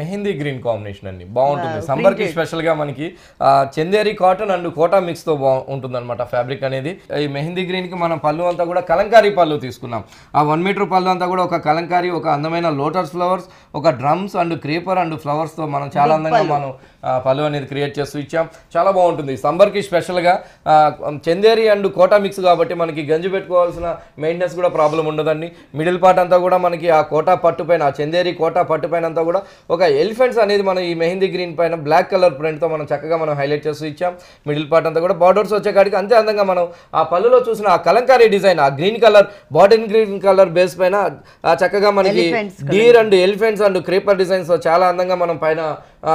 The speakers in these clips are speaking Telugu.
మెహందీ గ్రీన్ కాంబినేషన్ అండి బాగుంటుంది సంబర్కి కి స్పెషల్ గా మనకి Chanderi cotton and Kota mix తో ఉంటుంది అనమాట ఫ్యాబ్రిక్ అనేది ఈ మెహందీ గ్రీన్ కి మనం పళ్ళు అంతా కూడా కలంకారీ పళ్ళు తీసుకున్నాం ఆ వన్ మీటర్ పళ్ళు అంతా కూడా ఒక కలంకారీ ఒక అందమైన లోటస్ ఫ్లవర్స్ ఒక drums and creeper and flowers తో మనం చాలా అందంగా మనం పళ్ళు అనేది క్రియేట్ చేస్తూ ఇచ్చాం చాలా బాగుంటుంది సంబర్కి కి స్పెషల్ గా చందేరి అండ్ కోటా మిక్స్ కాబట్టి మనకి గంజి పెట్టుకోవాల్సిన మెయింటెనెన్స్ కూడా ప్రాబ్లం ఉండదండి మిడిల్ పార్ట్ అంతా కూడా మనకి ఆ కోటా పట్టు పైన ఆ చందేరి కోటా పట్టు పైన అంతా కూడా ఒక ఎలిఫెంట్స్ అనేది మనం ఈ మెహందీ గ్రీన్ పైన బ్లాక్ కలర్ ప్రింట్తో మనం చక్కగా మనం హైలైట్ చేస్తూ ఇచ్చాం మిడిల్ పార్ట్ అంతా కూడా బార్డర్స్ వచ్చేకాడికి అంతే అందంగా మనం ఆ పళ్ళులో చూసిన ఆ కలంకారీ డిజైన్ ఆ green colour bottle green colour base పైన చక్కగా మనకి deer and elephants and creeper designs చాలా అందంగా మనం పైన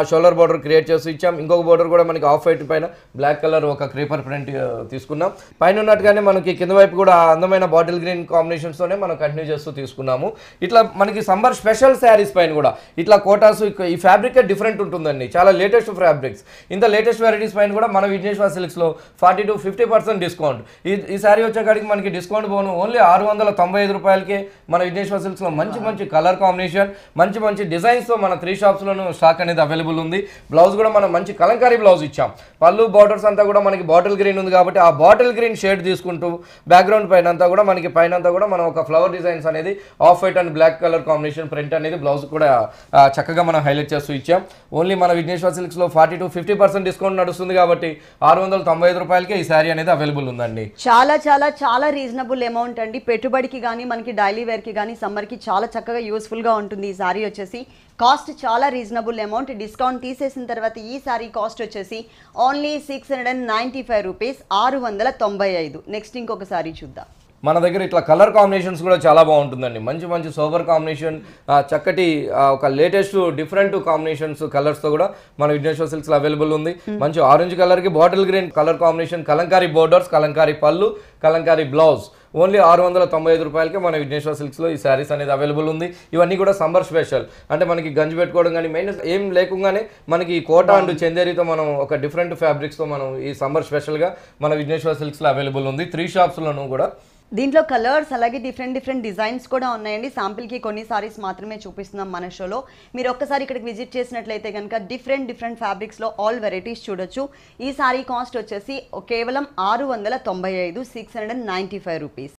షోల్డర్ బోర్డర్ క్రియేట్ చేసి ఇచ్చాం ఇంకొక బోర్డర్ కూడా మనకి ఆఫ్ వైట్ పైన బ్లాక్ కలర్ ఒక క్రీపర్ ప్రింట్ తీసుకున్నాం పైన ఉన్నట్టుగానే మనకి కింద వైపు కూడా అందమైన బాటిల్ గ్రీన్ కాంబినేషన్స్తోనే మనం కంటిన్యూ చేస్తూ తీసుకున్నాము ఇట్లా మనకి సమ్మర్ స్పెషల్ శారీస్ పైన కూడా ఇట్లా కోటాస్ ఈ ఫ్యాబ్రిక్ డిఫరెంట్ ఉంటుందండి చాలా లేటెస్ట్ ఫ్యాబ్రిక్స్ ఇంత లేటెస్ట్ వెరైటీస్ పైన కూడా మన విజ్ఞేశ్వర సిల్క్స్లో forty to fifty percent discount ఈ ఈ శారీ వచ్చేకాడికి మనకి డిస్కౌంట్ పోను ఓన్లీ ఆరు వందల తొంభై ఐదు రూపాయలకే మన విజ్ఞేశ్వర సిల్క్స్లో మంచి మంచి కలర్ కాంబినేషన్ మంచి మంచి డిజైన్స్తో మన త్రీ షాప్స్లోనూ స్టాక్ అనేది అవైలబుల్ అవైలబుల్ ఉంది బ్లౌజ్ కూడా మనం మంచి కలంకారీ బ్లౌజ్ ఇచ్చాం పళ్ళు బార్డర్స్ అంతా కూడా మనకి బాటిల్ గ్రీన్ ఉంది కాబట్టి ఆ బాటిల్ గ్రీన్ షేడ్ తీసుకుంటూ బ్యాక్గ్రౌండ్ పైన అంతా కూడా మనకి పైన అంతా కూడా మనం ఒక ఫ్లవర్ డిజైన్స్ అనేది off white and black colour combination print అనేది బ్లౌజ్ కూడా చక్కగా మనం హైలైట్ చేస్తూ ఇచ్చాం ఓన్లీ మన విఘ్నేశ్వర సిల్క్స్లో forty to fifty percent discount నడుస్తుంది కాబట్టి ఆరు వందల తొంభై ఐదు రూపాయలకే ఈ శారీ అనేది అవైలబుల్ ఉందండి చాలా చాలా చాలా రీజనబుల్ అమౌంట్ అండి పెట్టుబడికి కానీ మనకి డైలీ వేర్కి కానీ సమ్మర్కి చాలా చక్కగా యూస్ఫుల్గా ఉంటుంది ఈ శారీ వచ్చేసి కాస్ట్ చాలా రీజనబుల్ అమౌంట్ డిస్కౌంట్ తీసేసిన తర్వాత ఈ సారీ కాస్ట్ వచ్చేసి only six hundred and ninety five rupees ఆరు వందల తొంభై ఐదు నెక్స్ట్ ఇంకొక సారీ చూద్దాం మన దగ్గర ఇట్లా కలర్ కాంబినేషన్స్ కూడా చాలా బాగుంటుందండి మంచి మంచి సోబర్ కాంబినేషన్ చక్కటి ఒక లేటెస్ట్ డిఫరెంట్ కాంబినేషన్స్ కలర్స్తో కూడా మన విజ్ఞేశ్వర సిల్క్స్లో అవైలబుల్ ఉంది hmm. మంచి ఆరెంజ్ కలర్కి bottle green colour combination Kalamkari borders Kalamkari పళ్ళు కలంకారీ బ్లౌజ్ ఓన్లీ ఆరు వందల తొంభై ఐదు రూపాయలకి మన విఘ్నేశ్వర సిల్క్స్లో ఈ శారీస్ అనేది అవైలబుల్ ఉంది ఇవన్నీ కూడా సమ్మర్ స్పెషల్ అంటే మనకి గంజి పెట్టుకోవడం కానీ మెయిన్ ఏం లేకుండానే మనకి కోట అండ్ చందేరితో మనం ఒక డిఫరెంట్ ఫ్యాబ్రిక్స్తో మనం ఈ సమ్మర్ స్పెషల్గా మన విఘ్నేశ్వర సిల్క్స్లో అవైలబుల్ ఉంది త్రీ షాప్స్లోనూ కూడా దీంట్లో కలర్స్ అలాగే డిఫరెంట్ డిఫరెంట్ డిజైన్స్ కూడా ఉన్నాయండి కి కొన్ని సారీస్ మాత్రమే చూపిస్తున్నాం మన షోలో మీరు ఒక్కసారి ఇక్కడికి విజిట్ చేసినట్లయితే కనుక డిఫరెంట్ డిఫరెంట్ ఫ్యాబ్రిక్స్లో ఆల్ వెరైటీస్ చూడొచ్చు ఈ సారీ కాస్ట్ వచ్చేసి కేవలం ఆరు వందల తొంభై ఐదు six hundred ninety five rupees